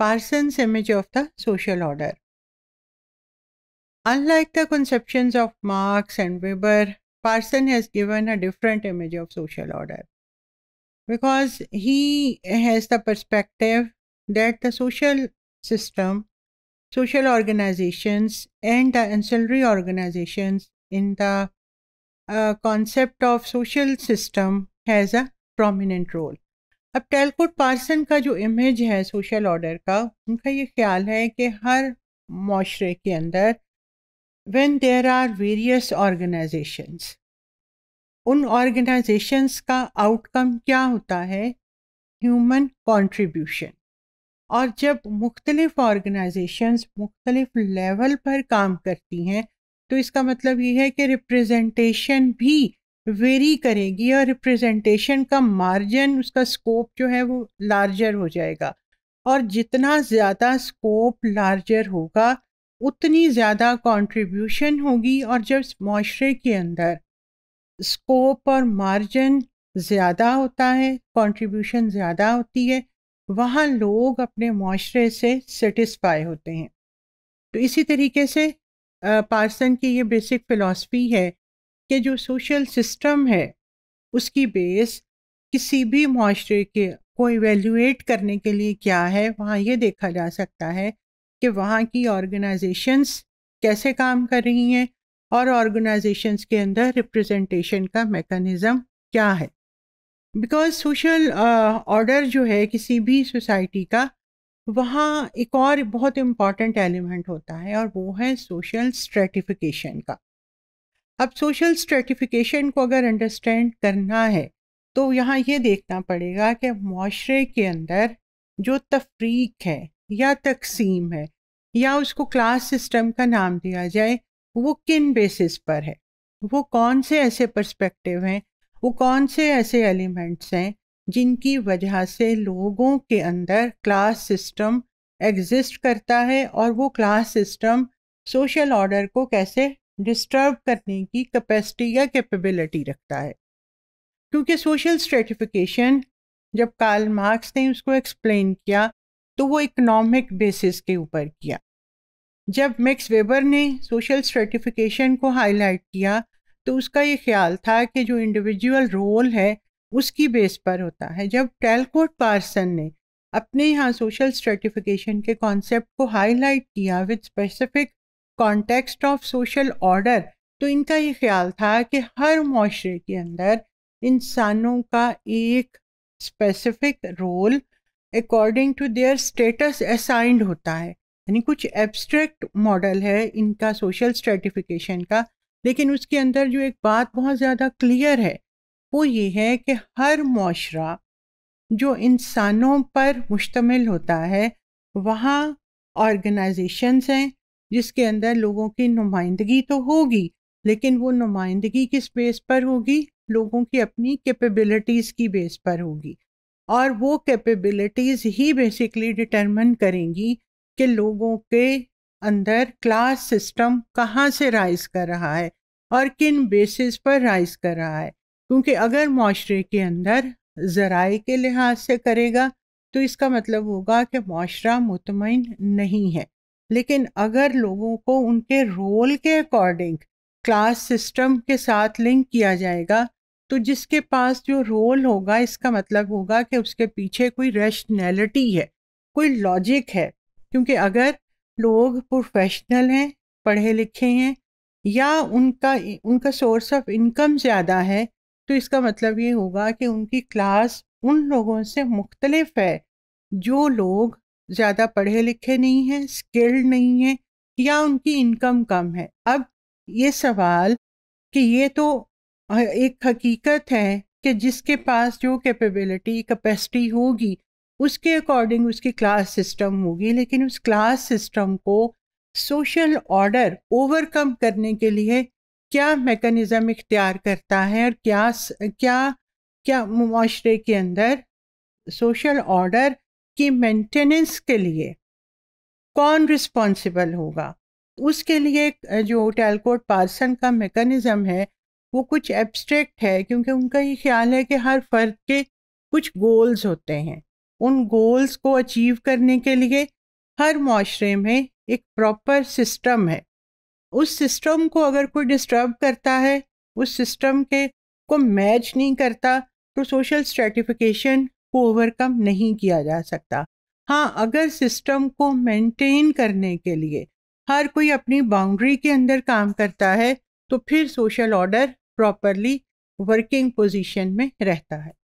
Parsons' image of the social order. Unlike the conceptions of Marx and Weber, Parson has given a different image of social order because he has the perspective that the social system, social organizations, and the ancillary organizations in the uh, concept of social system has a prominent role. अब Talcott Parson का जो image है social order का उनका ये ख्याल है कि हर माशरे के अंदर when there are various organisations उन ऑर्गेनाइजेशंस का आउटकम क्या होता है ह्यूमन कंट्रीब्यूशन और जब मुख्तलिफ ऑर्गेनाइजेशंस मुख्तलिफ लेवल पर काम करती हैं तो इसका मतलब ये है कि रिप्रेजेंटेशन भी वेरी करेगी और रिप्रेजेंटेशन का मार्जिन उसका स्कोप जो है वो लार्जर हो जाएगा और जितना ज़्यादा स्कोप लार्जर होगा उतनी ज़्यादा कंट्रीब्यूशन होगी और जब माशरे के अंदर स्कोप और मार्जिन ज़्यादा होता है कंट्रीब्यूशन ज़्यादा होती है वहाँ लोग अपने माशरे से सेटिस्फाई होते हैं तो इसी तरीके से पार्सन की ये बेसिक फिलॉसफी है कि जो सोशल सिस्टम है उसकी बेस किसी भी माशरे के को एवेल्यूट करने के लिए क्या है वहाँ ये देखा जा सकता है कि वहाँ की ऑर्गेनाइजेशंस कैसे काम कर रही हैं और ऑर्गेनाइजेशंस के अंदर रिप्रेजेंटेशन का मेकनिज़म क्या है बिकॉज सोशल ऑर्डर जो है किसी भी सोसाइटी का वहाँ एक और बहुत इम्पॉर्टेंट एलिमेंट होता है और वो है सोशल स्ट्रेटिफिकेशन का अब सोशल स्ट्रेटिफिकेशन को अगर अंडरस्टैंड करना है तो यहाँ ये देखना पड़ेगा कि माशरे के अंदर जो तफरीक है या तकसीम है या उसको क्लास सिस्टम का नाम दिया जाए वो किन बेसिस पर है वो कौन से ऐसे पर्सपेक्टिव हैं वो कौन से ऐसे एलिमेंट्स हैं जिनकी वजह से लोगों के अंदर क्लास सिस्टम एग्जिस्ट करता है और वो क्लास सिस्टम सोशल ऑर्डर को कैसे डिस्टर्ब करने की कैपेसिटी या कैपेबिलिटी रखता है क्योंकि सोशल स्ट्रेटिफिकेशन जब कार्ल मार्क्स ने उसको एक्सप्लेन किया तो वो इकोनॉमिक बेसिस के ऊपर किया जब मैक्स वेबर ने सोशल स्ट्रेटिफिकेशन को हाईलाइट किया तो उसका ये ख्याल था कि जो इंडिविजुअल रोल है उसकी बेस पर होता है जब टेलकोट पार्सन ने अपने यहाँ सोशल स्ट्रेटिफिकेशन के कॉन्सेप्ट को हाईलाइट किया with specific context of social order तो इनका ये ख्याल था कि हर माशरे के अंदर इंसानों का एक specific role according to their status assigned होता है यानी कुछ एब्स्ट्रैक्ट मॉडल है इनका सोशल स्ट्रेटिफिकेशन का लेकिन उसके अंदर जो एक बात बहुत ज़्यादा क्लियर है वो ये है कि हर माशरा जो इंसानों पर मुश्तमिल होता है वहाँ ऑर्गेनाइजेशंस हैं जिसके अंदर लोगों की नुमाइंदगी तो होगी लेकिन वो नुमाइंदगी किस बेस पर होगी लोगों की अपनी कैपेबिलिटीज़ की बेस पर होगी और वो कैपेबिलिटीज़ ही बेसिकली डिटरमिन करेंगी कि लोगों के अंदर क्लास सिस्टम कहाँ से राइज कर रहा है और किन बेसिस पर राइज कर रहा है क्योंकि अगर माशरे के अंदर ज़राए के लिहाज से करेगा तो इसका मतलब होगा कि माशरा मुतमिन नहीं है लेकिन अगर लोगों को उनके रोल के अकॉर्डिंग क्लास सिस्टम के साथ लिंक किया जाएगा तो जिसके पास जो रोल होगा इसका मतलब होगा कि उसके पीछे कोई रैशनैलिटी है कोई लॉजिक है क्योंकि अगर लोग प्रोफेशनल हैं पढ़े लिखे हैं या उनका उनका सोर्स ऑफ इनकम ज़्यादा है तो इसका मतलब ये होगा कि उनकी क्लास उन लोगों से मुख्तलफ है जो लोग ज़्यादा पढ़े लिखे नहीं हैं स्किल्ड नहीं हैं या उनकी इनकम कम है अब ये सवाल कि ये तो एक हकीकत है कि जिसके पास जो कैपेबिलिटी कैपेसिटी होगी उसके अकॉर्डिंग उसकी क्लास सिस्टम होगी लेकिन उस क्लास सिस्टम को सोशल ऑर्डर ओवरकम करने के लिए क्या मेकनिज़म इख्तियार करता है और क्या क्या क्या माशरे के अंदर सोशल ऑर्डर की मेंटेनेंस के लिए कौन रिस्पॉन्सिबल होगा उसके लिए जो टेलकोट पार्सन का मेकनिज़म है वो कुछ एब्स्ट्रैक्ट है क्योंकि उनका ये ख्याल है कि हर फर्द के कुछ गोल्स होते हैं उन गोल्स को अचीव करने के लिए हर माशरे में एक प्रॉपर सिस्टम है उस सिस्टम को अगर कोई डिस्टर्ब करता है उस सिस्टम के को मैच नहीं करता तो सोशल स्ट्रेटिफिकेशन को ओवरकम नहीं किया जा सकता हाँ अगर सिस्टम को मेंटेन करने के लिए हर कोई अपनी बाउंड्री के अंदर काम करता है तो फिर social order properly working position में रहता है